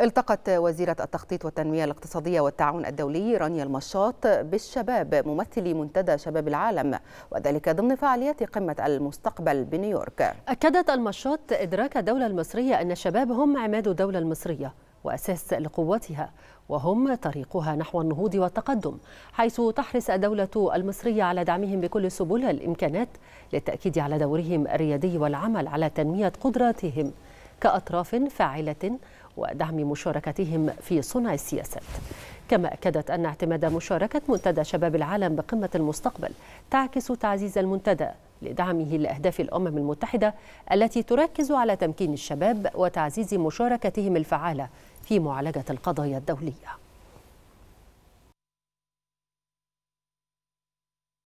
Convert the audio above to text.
التقت وزيرة التخطيط والتنمية الاقتصادية والتعاون الدولي رانيا المشاط بالشباب ممثلي منتدى شباب العالم وذلك ضمن فعاليات قمة المستقبل بنيويورك أكدت المشاط إدراك الدولة المصرية أن الشباب هم عماد الدولة المصرية وأساس لقوتها وهم طريقها نحو النهوض والتقدم حيث تحرص الدولة المصرية على دعمهم بكل سبل الإمكانات للتأكيد على دورهم الريادي والعمل على تنمية قدراتهم كأطراف فاعلة ودعم مشاركتهم في صنع السياسات كما أكدت أن اعتماد مشاركة منتدى شباب العالم بقمة المستقبل تعكس تعزيز المنتدى لدعمه لأهداف الأمم المتحدة التي تركز على تمكين الشباب وتعزيز مشاركتهم الفعالة في معالجة القضايا الدولية